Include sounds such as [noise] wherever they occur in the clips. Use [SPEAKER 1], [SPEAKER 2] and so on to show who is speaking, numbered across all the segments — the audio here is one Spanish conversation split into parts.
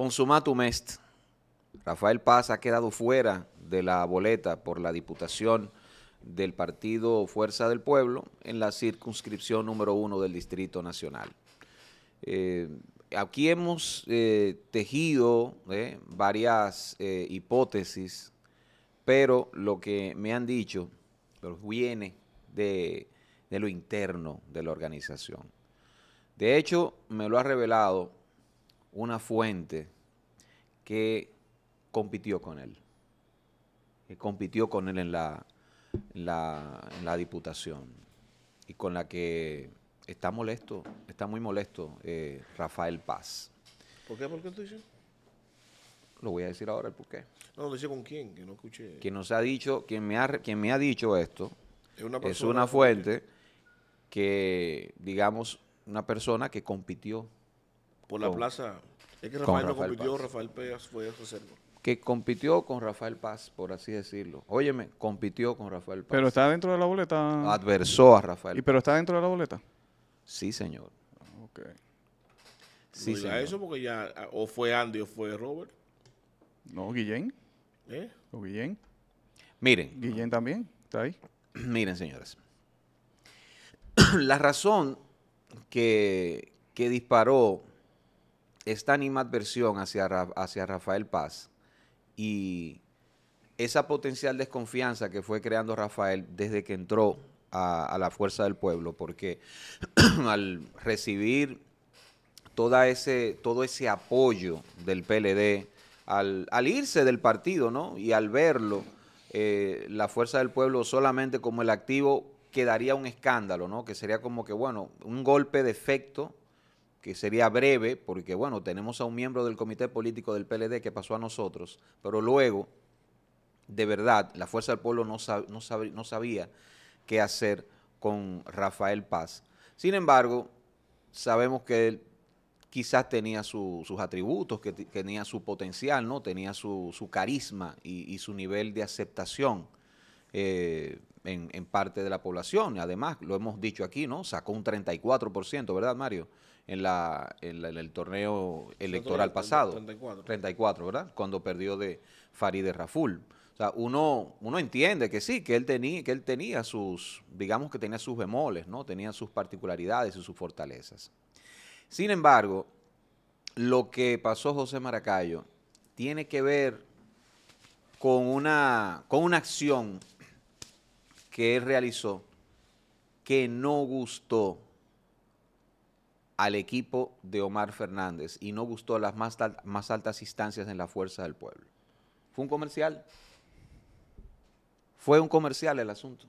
[SPEAKER 1] Consumatum mest, Rafael Paz ha quedado fuera de la boleta por la diputación del partido Fuerza del Pueblo en la circunscripción número uno del Distrito Nacional. Eh, aquí hemos eh, tejido eh, varias hipótesis, pero lo que me han dicho viene de, de lo interno de la organización. De hecho, me lo ha revelado una fuente que compitió con él, que compitió con él en la, la, diputación y con la que está molesto, está muy molesto eh, Rafael Paz.
[SPEAKER 2] ¿Por qué? ¿Por qué tú dices?
[SPEAKER 1] Lo voy a decir ahora el por qué.
[SPEAKER 2] No, lo dice con quién, que no
[SPEAKER 1] escuché. Quien nos ha dicho, quien me ha, quien me ha dicho esto, es una, persona, es una fuente que, digamos, una persona que compitió. Por la plaza. Es que Rafael, no compitió, Rafael fue Que compitió con Rafael Paz, por así decirlo. Óyeme, compitió con Rafael Paz. Pero
[SPEAKER 3] está dentro de la boleta. Adversó a Rafael. ¿Y pero está dentro de la boleta? Sí, señor. Ah, ok. Pues,
[SPEAKER 2] o fue Andy o fue Robert.
[SPEAKER 3] No, Guillén. ¿Eh? ¿O Guillén? Miren. Guillén también está ahí. [clears throat] Miren, señores.
[SPEAKER 1] [clears throat] la razón que, que disparó esta animadversión hacia, hacia Rafael Paz y esa potencial desconfianza que fue creando Rafael desde que entró a, la fuerza del pueblo, porque [clears throat] al recibir toda ese, todo ese apoyo del PLD, al, irse del partido ¿no? y al verlo, eh, la fuerza del pueblo solamente como el activo quedaría un escándalo, ¿no? que sería como que, bueno, un golpe de efecto que sería breve, porque bueno, tenemos a un miembro del comité político del PLD que pasó a nosotros, pero luego, de verdad, la Fuerza del Pueblo no, no, sabía qué hacer con Rafael Paz. Sin embargo, sabemos que él quizás tenía sus atributos, que tenía su potencial, ¿no? tenía su, carisma y su nivel de aceptación eh, en, parte de la población. Además, lo hemos dicho aquí, ¿no? Sacó un 34%, ¿verdad, Mario? En, la, en, el torneo electoral pasado. 34. 34, ¿verdad? Cuando perdió de Faride Raful. O sea, uno, uno entiende que sí, que él, tenía, que él tenía sus, digamos que tenía sus bemoles, ¿no? Tenía sus particularidades y sus fortalezas. Sin embargo, lo que pasó José Maracayo tiene que ver con una, con una acción que él realizó que no gustó al equipo de Omar Fernández y no gustó a las más, altas instancias en la fuerza del pueblo. Fue un comercial. Fue un comercial el asunto.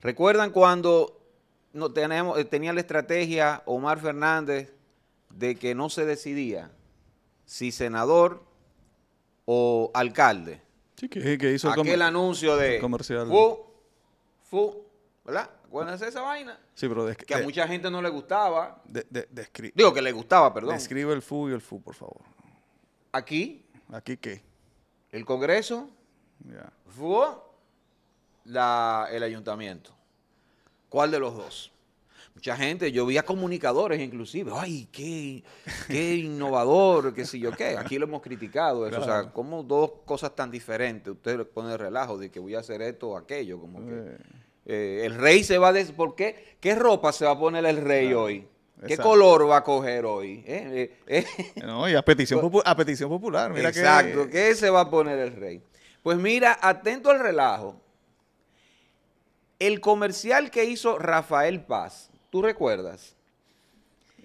[SPEAKER 1] ¿Recuerdan cuando no, eh, tenía la estrategia Omar Fernández de que no se decidía si senador o alcalde? Sí,
[SPEAKER 3] que, hizo Aquel el anuncio de. Fu,
[SPEAKER 1] fu, ¿verdad? Acuérdense esa vaina.
[SPEAKER 3] Sí, pero que
[SPEAKER 1] a eh, mucha gente no le gustaba.
[SPEAKER 3] Digo que le gustaba, perdón. Describe el fu y el fu, por favor.
[SPEAKER 1] Aquí. ¿Aquí qué? El Congreso. Fu, la, el ayuntamiento. ¿Cuál de los dos? mucha gente, yo vi a comunicadores inclusive, ay, qué, innovador, qué sé yo qué, aquí lo hemos criticado, o sea, como dos cosas tan diferentes, usted le pone el relajo de que voy a hacer esto o aquello, como que eh. Eh, el rey se va a decir, ¿por qué? ¿Qué ropa se va a poner el rey hoy? ¿Qué color va a coger hoy? ¿Eh?
[SPEAKER 3] [laughs] No, y a petición, a petición popular. Exacto,
[SPEAKER 1] ¿qué se va a poner el rey? Pues mira, atento al relajo. El comercial que hizo Rafael Paz ¿Tú recuerdas?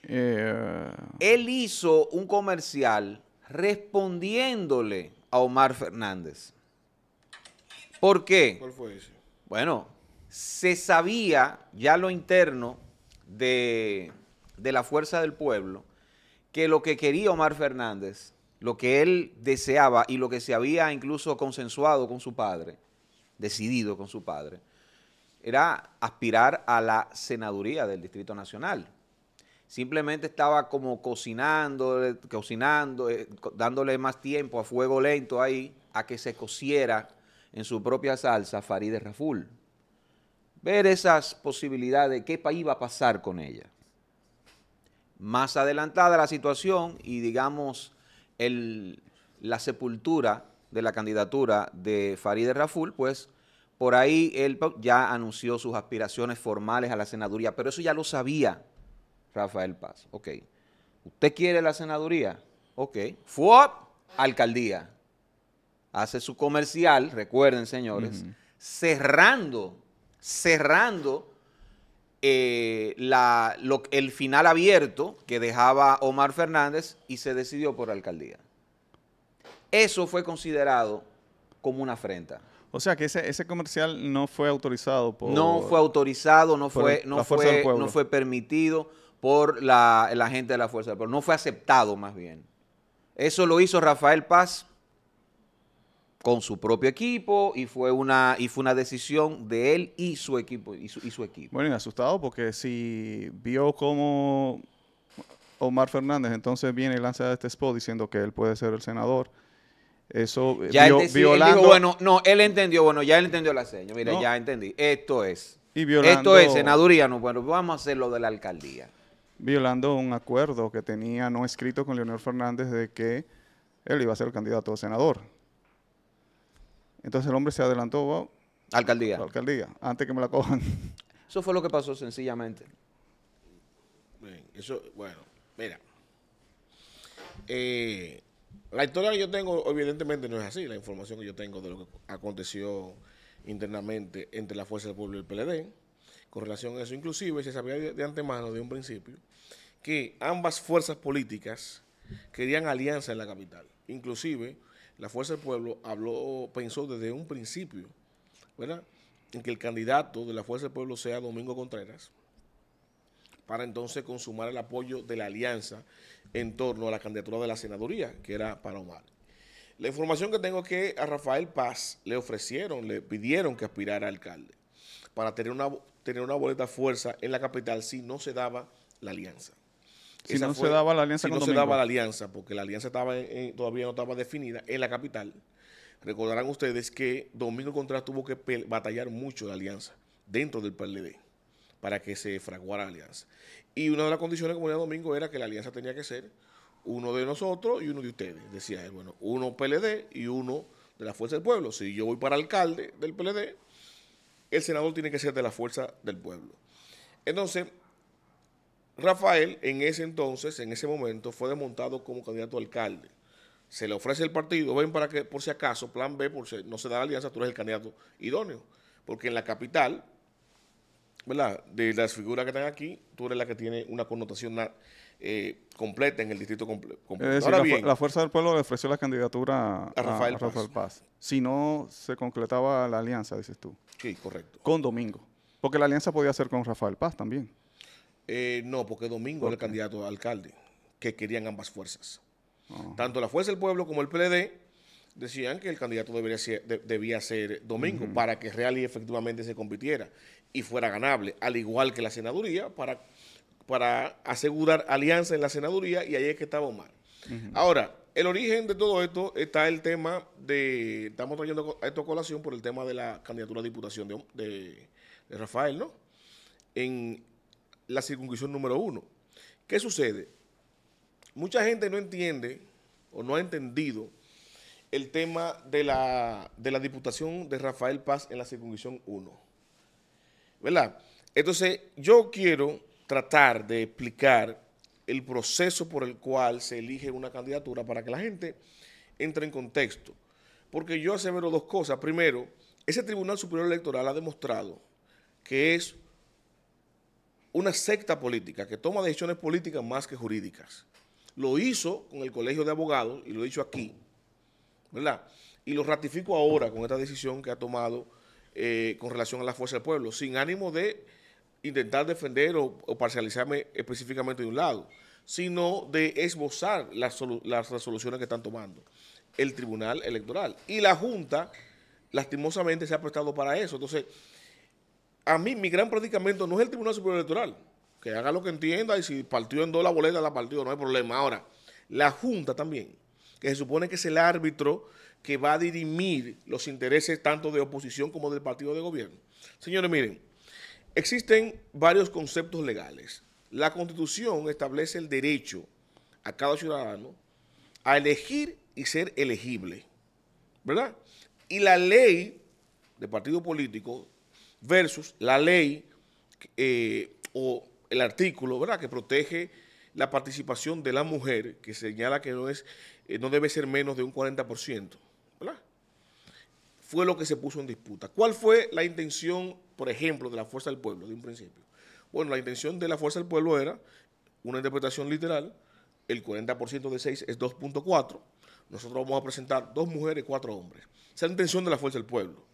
[SPEAKER 1] Eh, él hizo un comercial respondiéndole a Omar Fernández. ¿Por qué? ¿Cuál fue Bueno, se sabía ya lo interno de, de la fuerza del pueblo que lo que quería Omar Fernández, lo que él deseaba y lo que se había incluso consensuado con su padre, decidido con su padre, era aspirar a la senaduría del Distrito Nacional. Simplemente estaba como cocinando, eh, cocinando, dándole más tiempo a fuego lento ahí a que se cociera en su propia salsa Farideh Raful. Ver esas posibilidades, qué iba a pasar con ella. Más adelantada la situación y digamos la sepultura de la candidatura de Farideh Raful, pues por ahí él ya anunció sus aspiraciones formales a la senaduría, pero eso ya lo sabía Rafael Paz. Ok. ¿Usted quiere la senaduría? Ok. Fuap, alcaldía. Hace su comercial, recuerden señores, cerrando, cerrando eh, el final abierto que dejaba Omar Fernández y se decidió por alcaldía. Eso fue considerado como una afrenta.
[SPEAKER 3] O sea que ese, comercial no fue autorizado por... No fue
[SPEAKER 1] autorizado, no fue, no fue, no fue permitido por la, gente de la Fuerza del Pueblo. No fue aceptado más bien. Eso lo hizo Rafael Paz con su propio equipo y fue una, y fue una decisión de él y su equipo. Y su, y su equipo.
[SPEAKER 3] Bueno, y asustado porque si vio cómo Omar Fernández entonces viene y lanza este spot diciendo que él puede ser el senador eso eh, ya violando.
[SPEAKER 1] bueno, no, él entendió, bueno, ya él entendió la seña. Mira, ya entendí. Esto es. Y esto es senaduría, no, bueno, vamos a hacer lo de la alcaldía.
[SPEAKER 3] Violando un acuerdo que tenía no escrito con Leonel Fernández de que él iba a ser candidato a senador. Entonces el hombre se adelantó. alcaldía. La alcaldía, antes que me la cojan. [laughs] Eso fue lo
[SPEAKER 1] que pasó sencillamente. eso, bueno, mira.
[SPEAKER 2] Eh, la historia que yo tengo, evidentemente, no es así. La información que yo tengo de lo que aconteció internamente entre la Fuerza del Pueblo y el PLD, con relación a eso, inclusive se sabía de, antemano, de un principio, que ambas fuerzas políticas querían alianza en la capital. Inclusive, la Fuerza del Pueblo habló, pensó desde un principio, ¿verdad?, en que el candidato de la Fuerza del Pueblo sea Domingo Contreras, para entonces consumar el apoyo de la alianza en torno a la candidatura de la senaduría, que era para Omar. La información que tengo es que a Rafael Paz le ofrecieron, le pidieron que aspirara a alcalde para tener una, tener una boleta fuerza en la capital si no se daba la alianza.
[SPEAKER 3] Si no se daba la alianza si no se daba la
[SPEAKER 2] alianza, porque la alianza estaba todavía no estaba definida en la capital. Recordarán ustedes que Domingo Contreras tuvo que batallar mucho la alianza dentro del PLD para que se fraguara la alianza. Y una de las condiciones, como era domingo, era que la alianza tenía que ser uno de nosotros y uno de ustedes. Decía él, bueno, uno PLD y uno de la Fuerza del Pueblo. Si yo voy para alcalde del PLD, el senador tiene que ser de la Fuerza del Pueblo. Entonces, Rafael en ese entonces, en ese momento, fue desmontado como candidato a alcalde. Se le ofrece el partido, ven para que, por si acaso, plan B, por si no se da la alianza, tú eres el candidato idóneo. Porque en la capital, ¿verdad? De las figuras que están aquí, tú eres la que tiene una connotación eh, completa en el distrito completo. Ahora la, bien, la,
[SPEAKER 3] Fuerza del Pueblo le ofreció la candidatura a Rafael, Paz. Si no se concretaba la alianza, dices tú. Sí, correcto. Con Domingo. Porque la alianza podía ser con Rafael Paz también.
[SPEAKER 2] Eh, no, porque Domingo era el candidato a alcalde que querían ambas fuerzas. Ah. Tanto la Fuerza del Pueblo como el PLD decían que el candidato debía ser Domingo para que real y efectivamente se compitiera y fuera ganable, al igual que la senaduría, para, para asegurar alianza en la senaduría y ahí es que estaba Omar. Ahora, el origen de todo esto está el tema de, estamos trayendo esto a colación por el tema de la candidatura a diputación de, Rafael, ¿no? En la circunscripción número uno. ¿Qué sucede? Mucha gente no entiende o no ha entendido el tema de la, diputación de Rafael Paz en la circunscripción 1. ¿Verdad? Entonces, yo quiero tratar de explicar el proceso por el cual se elige una candidatura para que la gente entre en contexto. Porque yo asevero dos cosas. Primero, ese Tribunal Superior Electoral ha demostrado que es una secta política que toma decisiones políticas más que jurídicas. Lo hizo con el Colegio de Abogados, y lo he dicho aquí, ¿verdad? Y lo ratifico ahora con esta decisión que ha tomado eh, con relación a la fuerza del pueblo, sin ánimo de intentar defender o, parcializarme específicamente de un lado, sino de esbozar las, las resoluciones que están tomando el Tribunal Electoral. Y la Junta, lastimosamente, se ha prestado para eso. Entonces, a mí mi gran predicamento no es el Tribunal Superior Electoral, que haga lo que entienda y si partió en dos la boleta, la partió, no hay problema. Ahora, la Junta también que se supone que es el árbitro que va a dirimir los intereses tanto de oposición como del partido de gobierno. Señores, miren, existen varios conceptos legales. La constitución establece el derecho a cada ciudadano a elegir y ser elegible, ¿verdad? Y la ley de partido político versus la ley eh, o el artículo, ¿verdad?, que protege la participación de la mujer, que señala que no es eh, no debe ser menos de un 40%. ¿verdad? Fue lo que se puso en disputa. ¿Cuál fue la intención, por ejemplo, de la Fuerza del Pueblo de un principio? Bueno, la intención de la Fuerza del Pueblo era una interpretación literal, el 40% de 6 es 2.4, nosotros vamos a presentar dos mujeres, y cuatro hombres. Esa es la intención de la Fuerza del Pueblo.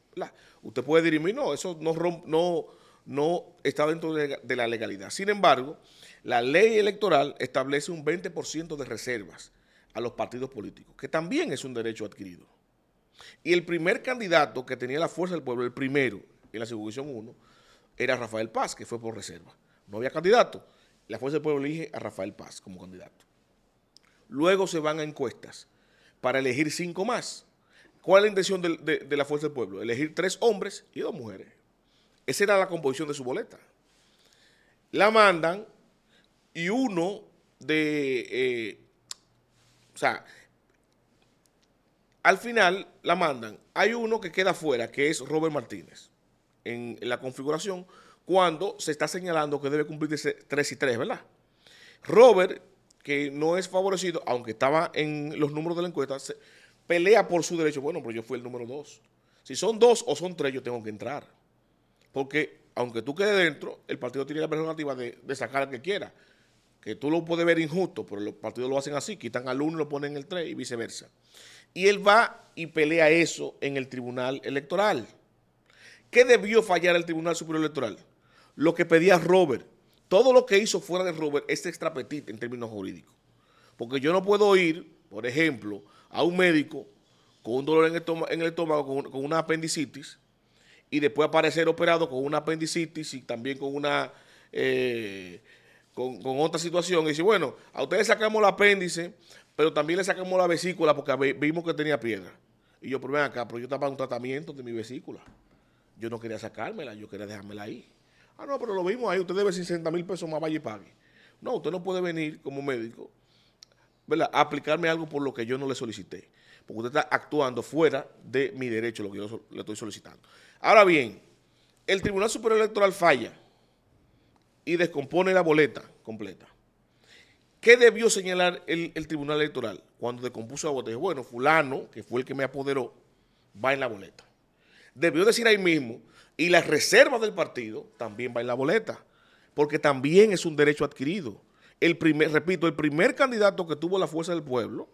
[SPEAKER 2] Usted puede dirimir, no, eso no, no, está dentro de la legalidad. Sin embargo, la ley electoral establece un 20% de reservas a los partidos políticos, que también es un derecho adquirido. Y el primer candidato que tenía la fuerza del pueblo, el primero en la circunscripción 1, era Rafael Paz, que fue por reserva. No había candidato. La fuerza del pueblo elige a Rafael Paz como candidato. Luego se van a encuestas para elegir cinco más. ¿Cuál es la intención de, la fuerza del pueblo? Elegir tres hombres y dos mujeres. Esa era la composición de su boleta. La mandan y uno de eh, o sea, al final la mandan. Hay uno que queda fuera, que es Robert Martínez, en la configuración, cuando se está señalando que debe cumplirse 3 y 3, ¿verdad? Robert, que no es favorecido, aunque estaba en los números de la encuesta, pelea por su derecho. Bueno, pero yo fui el número 2. Si son dos o son tres, yo tengo que entrar. Porque aunque tú quedes dentro, el partido tiene la prerrogativa de, de sacar al que quiera que tú lo puedes ver injusto, pero los partidos lo hacen así, quitan al uno, y lo ponen en el 3 y viceversa. Y él va y pelea eso en el Tribunal Electoral. ¿Qué debió fallar el Tribunal Superior Electoral? Lo que pedía Robert. Todo lo que hizo fuera de Robert es extrapetit en términos jurídicos. Porque yo no puedo ir, por ejemplo, a un médico con un dolor en el estómago, en el con, una apendicitis, y después aparecer operado con una apendicitis y también con una... Eh, con, otra situación y dice, bueno, a ustedes sacamos el apéndice, pero también le sacamos la vesícula porque vimos que tenía piedra. Y yo, pero ven acá, pero yo estaba en un tratamiento de mi vesícula. Yo no quería sacármela, yo quería dejármela ahí. Ah, no, pero lo vimos ahí, usted debe 60 mil pesos más, vaya y pague. No, usted no puede venir como médico, ¿verdad? A aplicarme algo por lo que yo no le solicité. Porque usted está actuando fuera de mi derecho, lo que yo le estoy solicitando. Ahora bien, el Tribunal Superior Electoral falla y descompone la boleta completa. ¿Qué debió señalar el, Tribunal Electoral cuando descompuso la boleta? Bueno, fulano, que fue el que me apoderó, va en la boleta. Debió decir ahí mismo, y las reservas del partido también va en la boleta, porque también es un derecho adquirido. El primer, repito, el primer candidato que tuvo la fuerza del pueblo,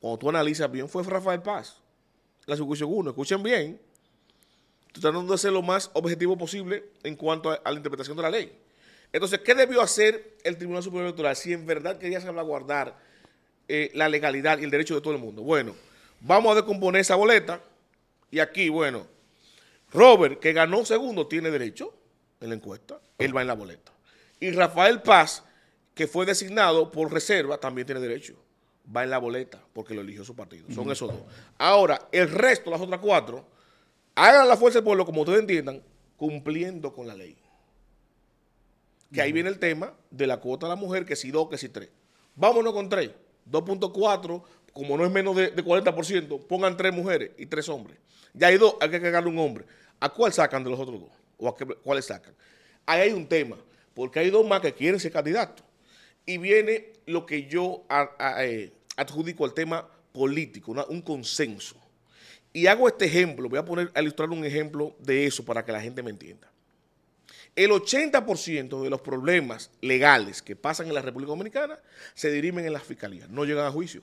[SPEAKER 2] cuando tú analizas bien, fue Rafael Paz, la circunstancia 1. Escuchen bien, tratando de ser lo más objetivo posible en cuanto a la interpretación de la ley. Entonces, ¿qué debió hacer el Tribunal Superior Electoral si en verdad quería salvaguardar eh, la legalidad y el derecho de todo el mundo? Bueno, vamos a descomponer esa boleta y aquí, bueno, Robert, que ganó segundo, tiene derecho en la encuesta, él va en la boleta. Y Rafael Paz, que fue designado por reserva, también tiene derecho, va en la boleta porque lo eligió su partido. Son esos dos. Ahora, el resto, las otras cuatro, hagan la fuerza del pueblo, como ustedes entiendan, cumpliendo con la ley. Que ahí viene el tema de la cuota de la mujer, que si dos, que si tres. Vámonos con tres. 2.4, como no es menos de, 40%, pongan tres mujeres y tres hombres. Ya hay dos, hay que cargarle un hombre. ¿A cuál sacan de los otros dos? ¿O a qué, cuáles sacan? Ahí hay un tema, porque hay dos más que quieren ser candidatos. Y viene lo que yo eh, adjudico al tema político, un consenso. Y hago este ejemplo, voy a poner a ilustrar un ejemplo de eso para que la gente me entienda. El 80% de los problemas legales que pasan en la República Dominicana se dirimen en las fiscalías, no llegan a juicio.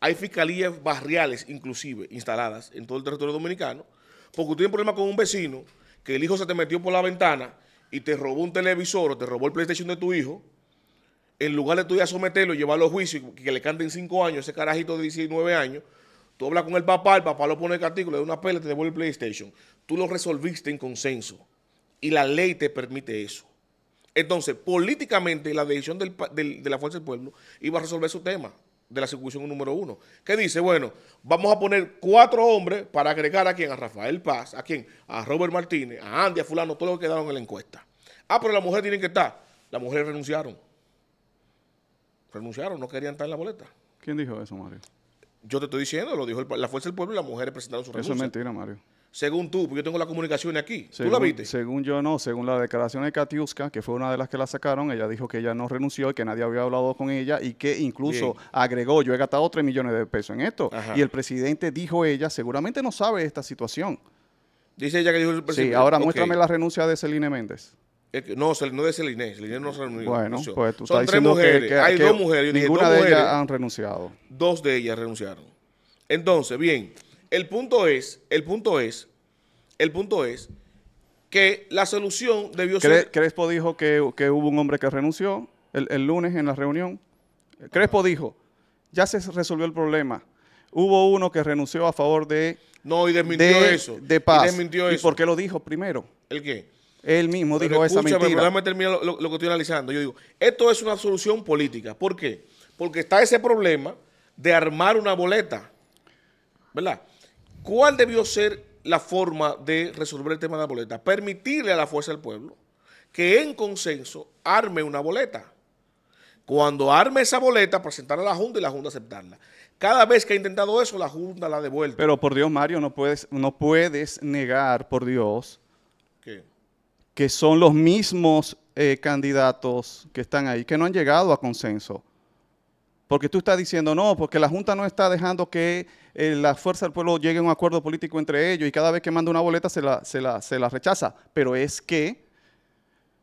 [SPEAKER 2] Hay fiscalías barriales, inclusive, instaladas en todo el territorio dominicano, porque usted tiene un problema con un vecino, que el hijo se te metió por la ventana y te robó un televisor o te robó el PlayStation de tu hijo, en lugar de tú ya someterlo y llevarlo a juicio, y que le canten cinco años, ese carajito de 19 años, Tú hablas con el papá, el papá lo pone el artículo, le da una pelea, te devuelve el PlayStation. Tú lo resolviste en consenso y la ley te permite eso. Entonces, políticamente, la decisión de la Fuerza del Pueblo iba a resolver su tema de la ejecución número uno. Que dice, bueno, vamos a poner cuatro hombres para agregar a quién, a Rafael Paz, a quién, a Robert Martínez, a Andy, a fulano, todos los que quedaron en la encuesta. Ah, pero la mujer tiene que estar. Las mujeres renunciaron. Renunciaron, no querían estar en la boleta.
[SPEAKER 3] ¿Quién dijo eso, Mario?
[SPEAKER 2] Yo te estoy diciendo, lo dijo la Fuerza del Pueblo y las mujeres presentaron su renuncia. Eso es mentira, Mario. Según tú, porque yo tengo la comunicación aquí. ¿Tú la viste?
[SPEAKER 3] Según yo no, según la declaración de Katiuska, que fue una de las que la sacaron, ella dijo que ella no renunció y que nadie había hablado con ella y que incluso agregó, yo he gastado 3 millones de pesos en esto. Y el presidente dijo ella, seguramente no sabe esta situación. Dice ella que dijo el presidente. Sí, ahora muéstrame la renuncia de Celine Méndez.
[SPEAKER 2] No, no es el Inés el no se renunció. Bueno, pues tú hay dos mujeres. Ninguna de ellas han
[SPEAKER 3] renunciado.
[SPEAKER 2] Dos de ellas renunciaron. Entonces, bien, el punto es, el punto es, el punto es que la solución debió ser...
[SPEAKER 3] Crespo dijo que, hubo un hombre que renunció el, lunes en la reunión. Crespo dijo, ya se resolvió el problema. Hubo uno que renunció a favor de... No, y desmintió eso. De paz. Y desmintió eso. ¿Y por qué lo dijo primero? ¿El qué? Él mismo dijo esa mentira. Déjame
[SPEAKER 2] terminar lo, que estoy analizando. Yo digo, esto es una solución política. ¿Por qué? Porque está ese problema de armar una boleta. ¿Verdad? ¿Cuál debió ser la forma de resolver el tema de la boleta? Permitirle a la fuerza del pueblo que en consenso arme una boleta. Cuando arme esa boleta, presentarla a la Junta y la Junta aceptarla. Cada vez que ha intentado eso, la Junta la devuelve.
[SPEAKER 3] Pero por Dios, Mario, no puedes, no puedes negar, por Dios, que son los mismos eh, candidatos que están ahí, que no han llegado a consenso. Porque tú estás diciendo, no, porque la Junta no está dejando que eh, la fuerza del pueblo llegue a un acuerdo político entre ellos y cada vez que manda una boleta se la, rechaza. Pero es que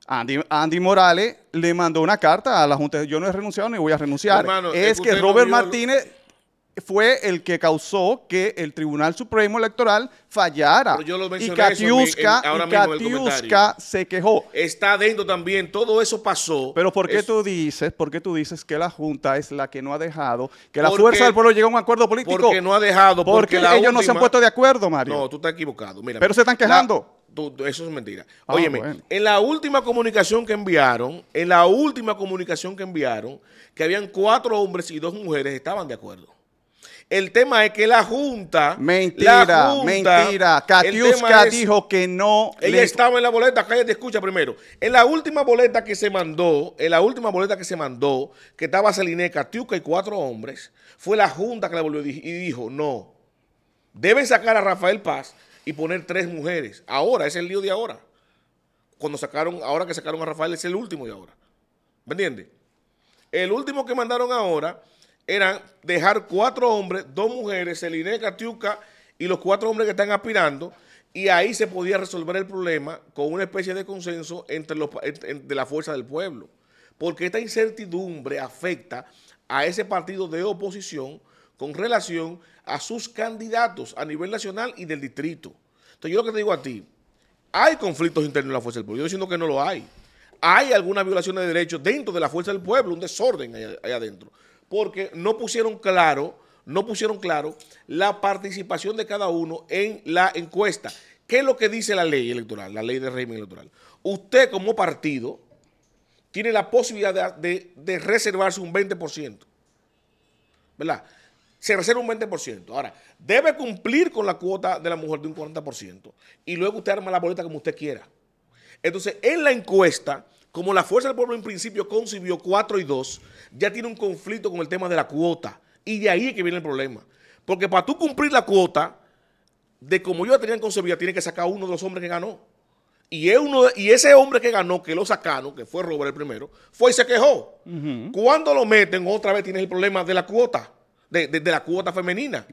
[SPEAKER 3] Andy, Morales le mandó una carta a la Junta. Yo no he renunciado ni voy a renunciar. es, que, Robert Martínez fue el que causó que el Tribunal Supremo Electoral fallara. y Katiuska, se quejó.
[SPEAKER 2] Está dentro también, todo eso pasó. Pero ¿por qué, tú
[SPEAKER 3] dices, ¿por tú dices que la Junta es la que no ha dejado que la fuerza del pueblo llegue a un acuerdo político? Porque no ha dejado. Porque, ellos no se han puesto de acuerdo, Mario. No, tú estás equivocado. Pero se están quejando. eso es mentira. Ah, Óyeme, en
[SPEAKER 2] la última comunicación que enviaron, en la última comunicación que enviaron, que habían cuatro hombres y dos mujeres estaban de acuerdo. El tema es que la Junta. Mentira, mentira. Katiuska dijo
[SPEAKER 3] que no. Ella
[SPEAKER 2] estaba en la boleta, cállate, escucha primero. En la última boleta que se mandó, en la última boleta que se mandó, que estaba Celine, Katiuska y cuatro hombres, fue la Junta que la volvió y dijo: no, deben sacar a Rafael Paz y poner tres mujeres. Ahora, es el lío de ahora. Cuando sacaron, ahora que sacaron a Rafael, es el último de ahora. ¿Me entiendes? El último que mandaron ahora eran dejar cuatro hombres, dos mujeres, Celine Catiuca y los cuatro hombres que están aspirando, y ahí se podía resolver el problema con una especie de consenso entre los, de la fuerza del pueblo. Porque esta incertidumbre afecta a ese partido de oposición con relación a sus candidatos a nivel nacional y del distrito. Entonces yo lo que te digo a ti, hay conflictos internos en la fuerza del pueblo, yo diciendo que no lo hay. Hay alguna violación de derechos dentro de la fuerza del pueblo, un desorden ahí allá adentro porque no pusieron claro, no pusieron claro la participación de cada uno en la encuesta. ¿Qué es lo que dice la ley electoral, la ley de régimen electoral? Usted como partido tiene la posibilidad de, de reservarse un 20%, ¿verdad? se reserva un 20%. Ahora, debe cumplir con la cuota de la mujer de un 40% y luego usted arma la boleta como usted quiera. Entonces, en la encuesta, como la Fuerza del Pueblo en principio concibió 4 y 2, ya tiene un conflicto con el tema de la cuota. Y de ahí es que viene el problema. Porque para tú cumplir la cuota, de como yo la tenía concebida, tiene que sacar uno de los hombres que ganó. Y, uno y ese hombre que ganó, que lo sacaron, que fue Robert el primero, fue y se quejó. Cuando lo meten, otra vez tienes el problema de la cuota de, la cuota femenina.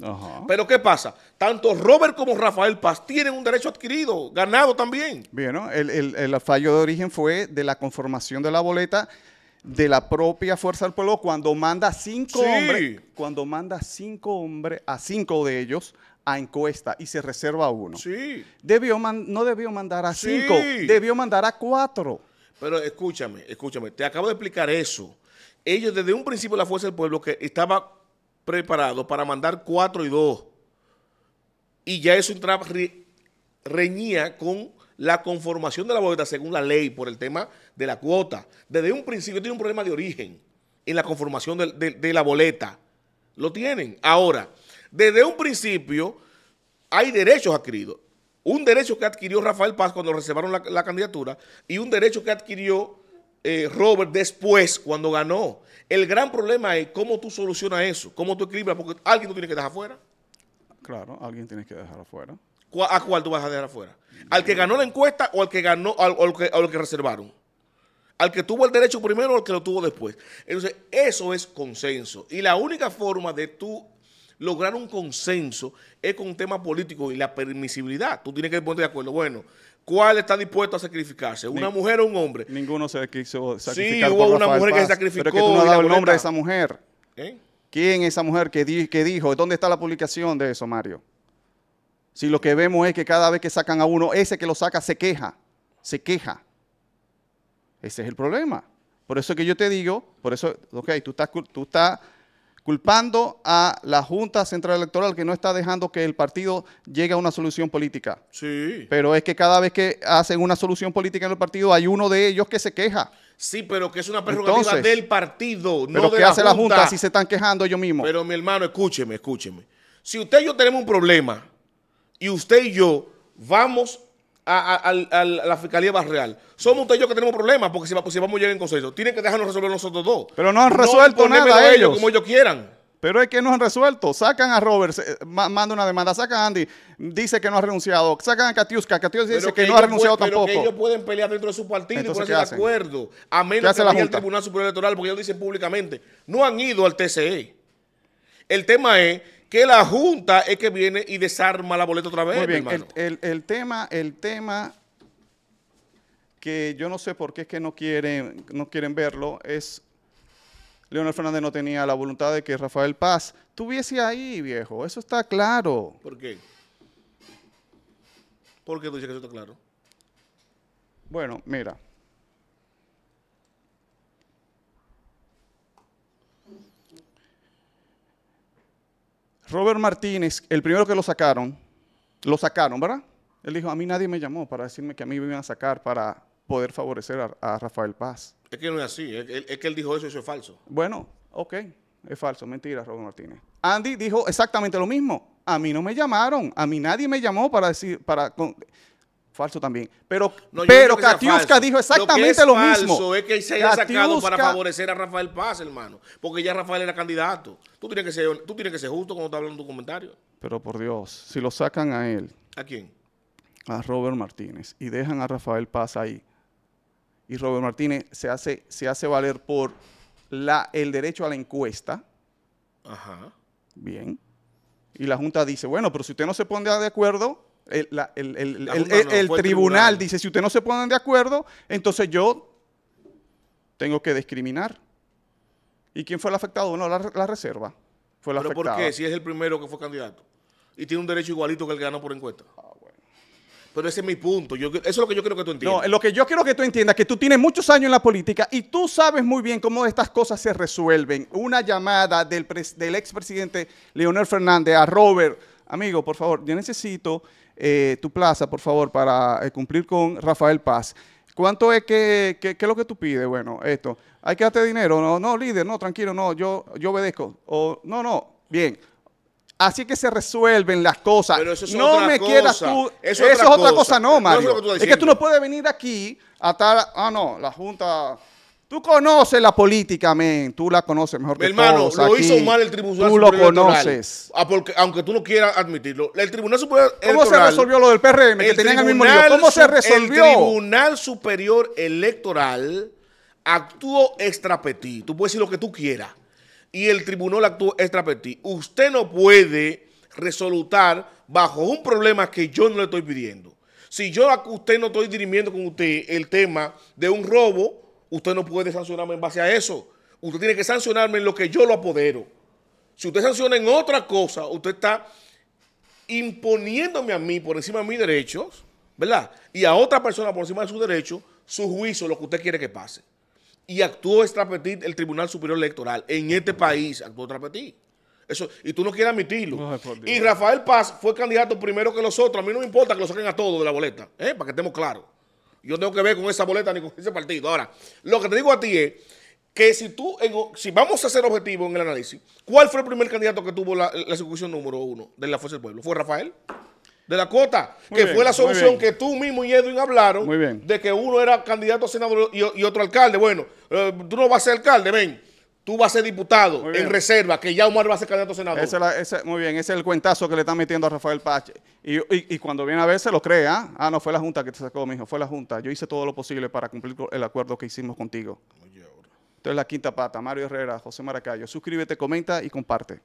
[SPEAKER 2] Pero ¿qué pasa? Tanto Robert como Rafael Paz tienen un derecho adquirido, ganado también.
[SPEAKER 3] Bien, el, fallo de origen fue de la conformación de la boleta de la propia Fuerza del Pueblo cuando manda cinco hombres, cuando manda cinco hombres, a cinco de ellos a encuesta y se reserva uno. Sí. Debió no debió mandar a cinco, debió mandar a cuatro.
[SPEAKER 2] Pero escúchame, escúchame, te acabo de explicar eso. Ellos desde un principio la Fuerza del Pueblo que estaba preparado para mandar 4 y 2. Y ya eso entraba, reñía con la conformación de la boleta según la ley por el tema de la cuota. Desde un principio tiene un problema de origen en la conformación de, la boleta. Lo tienen. Ahora, desde un principio hay derechos adquiridos. Un derecho que adquirió Rafael Paz cuando reservaron la, la candidatura y un derecho que adquirió eh, Robert después cuando ganó. El gran problema es cómo tú solucionas eso, cómo tú equilibras, porque alguien tú tienes que dejar afuera.
[SPEAKER 3] Claro, alguien tienes que dejar afuera.
[SPEAKER 2] ¿A cuál tú vas a dejar afuera? ¿Al que ganó la encuesta o al que ganó, al, al, que, que reservaron? al que tuvo el derecho primero o al que lo tuvo después. Entonces, eso es consenso. Y la única forma de tú lograr un consenso es con un tema político y la permisibilidad. Tú tienes que poner de acuerdo. Bueno, ¿Cuál está dispuesto a sacrificarse? ¿Una
[SPEAKER 3] mujer o un hombre? Ninguno se quiso sacrificar. Sí, hubo una mujer que se sacrificó. Pero es que tú no has el nombre de esa mujer. ¿Eh? ¿Quién es esa mujer que, dijo? ¿Dónde está la publicación de eso, Mario? Si lo que vemos es que cada vez que sacan a uno, ese que lo saca se queja. Se queja. Ese es el problema. Por eso es que yo te digo, por eso, ok, tú estás, tú estás culpando a la Junta Central Electoral que no está dejando que el partido llegue a una solución política. Sí. Pero es que cada vez que hacen una solución política en el partido hay uno de ellos que se queja.
[SPEAKER 2] Sí, pero que es una prerrogativa del partido, no pero de ¿qué hace la Junta si se están quejando ellos mismos? Pero mi hermano, escúcheme, escúcheme. Si usted y yo tenemos un problema y usted y yo vamos a, a, a, la Fiscalía Barreal. Somos ustedes y yo que tenemos problemas, porque si, vamos a llegar en consenso, tienen que dejarnos resolver nosotros dos.
[SPEAKER 3] Pero no han resuelto nada ellos. ellos. Como ellos quieran. Pero es que no han resuelto. Sacan a robert eh, manda una demanda. Sacan a Andy, dice que no ha renunciado. Sacan a Katiuska, Katiuska dice que, no ha renunciado tampoco. Pero que ellos
[SPEAKER 2] pueden pelear dentro de su partido Entonces, y ponerse de acuerdo. A menos que vaya el Tribunal Superior Electoral, porque ellos dicen públicamente, no han ido al TCE. El tema es que la Junta es que viene y desarma la boleta otra vez.
[SPEAKER 3] El, tema, el tema que yo no sé por qué es que no quieren, no quieren verlo es Leonel Fernández no tenía la voluntad de que Rafael Paz estuviese ahí, viejo. Eso está claro.
[SPEAKER 2] ¿Por qué? ¿Por qué tú dices que eso está claro?
[SPEAKER 3] Bueno, mira. Robert Martínez, el primero que lo sacaron, lo sacaron, ¿verdad? Él dijo, a mí nadie me llamó para decirme que a mí me iban a sacar para poder favorecer a, Rafael Paz. Es que no es así, es, que él dijo eso, y eso es falso. Bueno, ok, es falso, mentira, Robert Martínez. Andy dijo exactamente lo mismo. A mí no me llamaron, a mí nadie me llamó para decir, para... Falso también. Pero, pero Katiuska dijo exactamente lo, que es mismo. es que se haya sacado para favorecer
[SPEAKER 2] a Rafael Paz, hermano. Porque ya Rafael era candidato. Tú tienes que ser, tú tienes que ser justo cuando estás hablando tu comentario.
[SPEAKER 3] Pero por Dios, si lo sacan a él. ¿A quién? A Robert Martínez. Y dejan a Rafael Paz ahí. Y Robert Martínez se hace, se hace valer por la, el derecho a la encuesta. Ajá. Bien. Y la Junta dice, bueno, pero si usted no se pone de acuerdo, el, tribunal, dice, si ustedes no se ponen de acuerdo, entonces yo tengo que discriminar. ¿Y quién fue el afectado? No, la, reserva fue la ¿Pero por qué? Si
[SPEAKER 2] es el primero que fue candidato. Y tiene un derecho igualito que el que ganó por encuesta. Ah, Pero ese es mi punto. eso es lo que yo quiero que tú entiendas. No, lo
[SPEAKER 3] que yo quiero que tú entiendas es que tú tienes muchos años en la política y tú sabes muy bien cómo estas cosas se resuelven. Una llamada del, del expresidente Leonel Fernández a Robert. Amigo, por favor, yo necesito eh, tu plaza, por favor, para eh, cumplir con Rafael Paz. ¿Cuánto es que, que, es lo que tú pides? Bueno, esto. ¿Hay que darte dinero? No, no, líder, no, tranquilo, no, yo, yo obedezco. O, no, no, bien. Así que se resuelven las cosas. no me quieras tú. Eso, es otra cosa, no, Mario. que tú no puedes venir aquí a estar. Ah, no, la Junta Tú conoces la política, amén. Tú la conoces mejor que que hermano, lo hizo mal el Tribunal Electoral. Superior Tú lo conoces.
[SPEAKER 2] Ah, aunque tú no quieras admitirlo. El Tribunal Superior ¿Cómo se resolvió lo del PRM? que tenían el mismo ¿Cómo se resolvió? El Tribunal Superior Electoral actuó extra Tú puedes decir lo que tú quieras. Y el tribunal actuó extra Usted no puede resolutar bajo un problema que yo no le estoy pidiendo. Si yo a usted no estoy dirimiendo con usted el tema de un robo Usted no puede sancionarme en base a eso. Usted tiene que sancionarme en lo que yo lo apodero. Si usted sanciona en otra cosa, usted está imponiéndome a mí por encima de mis derechos, ¿verdad? Y a otra persona por encima de sus derechos, su juicio, lo que usted quiere que pase. Y actuó extrapetit el Tribunal Superior Electoral. En este país actuó extrapetit. Eso, y tú no quieres admitirlo. y Rafael Paz fue candidato primero que los otros. A mí no me importa que lo saquen a todos de la boleta, ¿eh? para que estemos claros. Yo tengo que ver con esa boleta ni con ese partido. Ahora, lo que te digo a ti es que si tú, si vamos a ser objetivos en el análisis, ¿cuál fue el primer candidato que tuvo la, ejecución número uno de la Fuerza del Pueblo? ¿Fue Rafael? De la cuota, que fue la solución que tú mismo y Edwin hablaron, de que uno era candidato a senador y, otro alcalde. Bueno, eh, tú no vas a ser alcalde, ven tú vas a ser diputado en reserva, que ya Omar va a ser candidato a
[SPEAKER 3] senador. muy bien, ese es el cuentazo que le están metiendo a Rafael Pache. Y, cuando viene a ver, se lo cree, ¿ah? Ah, no, fue la Junta que te sacó, mijo, fue la Junta. Yo hice todo lo posible para cumplir el acuerdo que hicimos contigo. Entonces, la quinta pata, Mario Herrera, José Maracayo. Suscríbete, comenta y comparte.